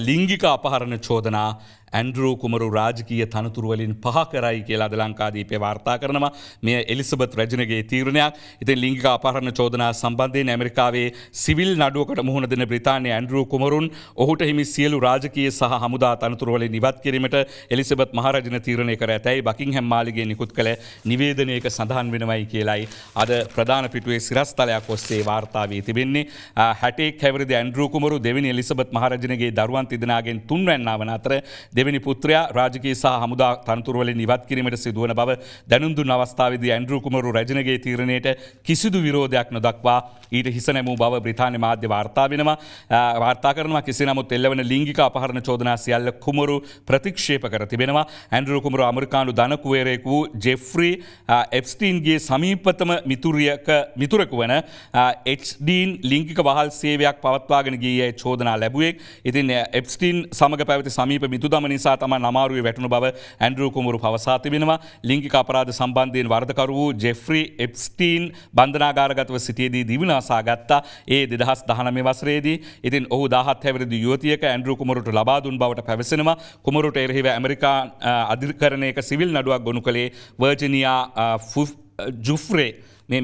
ලිංගික අපහරණ චෝදනා ඇන්ඩරූ කුමරු රාජකීය තනතුරුවලින් පහ කරයි කියලා ද ලංකාදීපය වාර්තා කරනවා මේ එලිසබත් රජනගේ තීරණයක් ඉතින් ලිංගික ආපාරණ චෝදනා සම්බන්ධයෙන් ඇමරිකාවේ සිවිල් නඩුවකට මුහුණ දෙන බ්‍රතාානය ඇන්ඩරූ කුමරුන් ඔහුට හිමි සියලු රාජකය සහ හමුදා තනතුරුවල නිවත් කිරීමට එලිසබත් මහරජන තීරණය කර ඇතැයි බකින් හැම්මාලිගේ නිකුත් කළ නිවේදනයක සඳහන් වෙනවයි කියලයි අද ප්‍රධාන පිටුවේ සිරස්තලයක් ඔස්සේ වාර්තාාවී තිබෙන්නේ හැටේ හැවරද ඇන්ඩරූ කුමරු දෙවිනි එලිසබත් මහරජනගේ දරුවන් තිදනාගෙන් තුන්වැන්නාවන අතර දෙ දෙවැනි පුත්‍රයා රාජගේ සහ හමුදා තනතුරවල නිවත් කිරීමට සිදුවන බව දැනුන්දුන් අවස්ථාවද ඇන්ඩරුකුමරු රජනගේ තීරණයට කිසිදු විරෝධයක් නොදක්වා ඊට හිසනැමූ බව බ්‍රතාාන මාධ්‍ය වාර්තා වෙනවා වාර්තා කරනවා කිසි නමුත් එල්ලවන ලිංගික අපහරණ චෝදනා සියල්ල කුමරු ප්‍රතික්ෂේප කර තිබෙනවා ඇන්ඩරුකුමරු අමරිකානු ධනකුවරයෙකු ජෙෆ්‍රී එප්ස්ටීන්ගේ සමීපතම මිතුරියක මිතුරකු වන එඩීන් ලිංකික වහල් සේවයක් පවත්වාගෙන ගිය චෝදනා ලැබුවෙක් ඉතින් එප්ස්ටීන් සමඟ පැවති සමීප මිතුදමන නිසා තම නමාරුව වැටනු බව ඇන්ඩරු කුමරු පවසා තිබෙනවා ලිංගික අපරාධ සම්බන්ධයෙන් වර්ධකරු වූ ජෙෆ්‍රී එප්ස්ටීන් බන්ධනාගාරගතව සිටියේදී දිවිනාසා ගත්තා ඒ දෙදහස් දහනම වසරේදී ඉතින් ඔහු දහත් හැවරදි යුවතියක ඇන්ඩරු කුමරට ලබාදුන් බවට පැවසෙනවා කුමරුට එරහිව ඇමරිකා අධිකරණයක සිවිල් නඩුවක් ගොුණු කළේ වර්ජනයා ජුෆ්‍රේ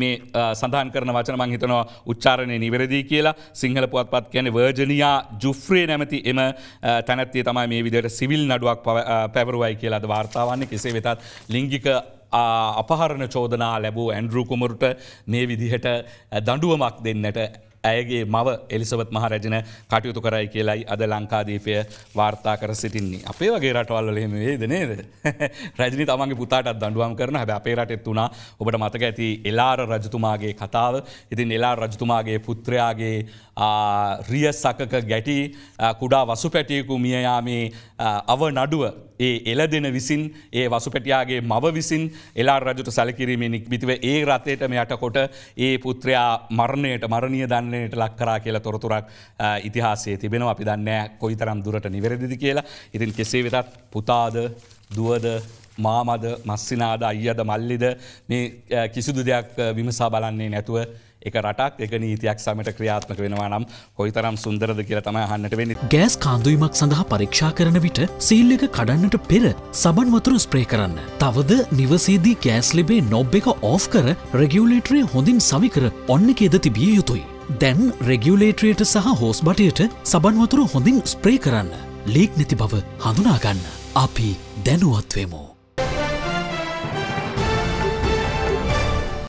මේ සඳහන් කරන වචන මංහිතනවා උච්චාරණය නිවැරදිී කියලා සිංහල පුවත්පත් කියන වර්ජනයා ජුෆ්‍රේ නැමති එම තැනැත්තේ තමයි මේ විදිට සිවිල් නඩුවක් පැවරුවයි කියලාද වාර්තාවන්නේ කෙසේ වෙතත් ලිංගික අපහරණ චෝදනා ලැබූ ඇන්ඩරු කුමරුට මේ විදිහට දඩුවමක් දෙන්නට ඇයගේ මව එලිසවත් මහරැජන කටයුතු කරයි කියලයි අද ලංකාදීපය වාර්තා කර සිටින්නේ. අපේ වගේ රටවල්ලහෙම වේද නේද. රැජනි තමන්ගේ පුතාටත් දඩුවම් කරන හැබ අපේ රටෙත් වුණා ඔබට මතක ඇති එලාර රජතුමාගේ කතාව ඉතින් එලා රජතුමාගේ පුත්‍රයාගේ රිය සකක ගැටි කුඩා වසු පැටියකු මියයාමේ අව නඩුව ඒ එල දෙන විසින් ඒ වසුපැටියාගේ මව විසින් එලා රජුට සැලකිරීමේ නික්බිතිව ඒ රථයටම යටකොට ඒ පුත්‍රයා මරණයට මරණය දන්නේට ලක්කරා කියලා තොරතුරක් ඉතිහාසේ තිබෙන අපි දන්න කොයි තරම් දුරට නිවැරදිදි කියලා ඉතින් කෙසේ වෙතත් පුතාද දුවද මාමද මස්සිනාද අයියද මල්ලිද මේ කිසිදු දෙයක් විමසා බලන්නේ නැතුව එක රටක් එක නීතියක් සමට ක්‍රියාත්මක වෙනවා නම් කොයි තරම් සුන්දරද කියලා තමයි හන්නට වෙන්න ගෑස් කාන්දුවීමක් සඳහා පරීක්ෂා කරන විට සීල් එක කඩන්නට පෙර සබන් වතුර ස්ප්‍රේ කරන්න. තවද නිවසේදී ගෑස් ලෙබේ නොබ් එක ඕෆ් කර රෙගියුලේටරේ හොඳින් සවිකර ඔන්න එකේද තිබිය යුතුයි. දැන් රෙගියුලේටරයට සහ හෝස් බටයට සබන් වතුර හොඳින් ස්ප්‍රේ කරන්න. ලීක් නැති බව හඳුනාගන්න. අපි දැනුවත්වමෝ.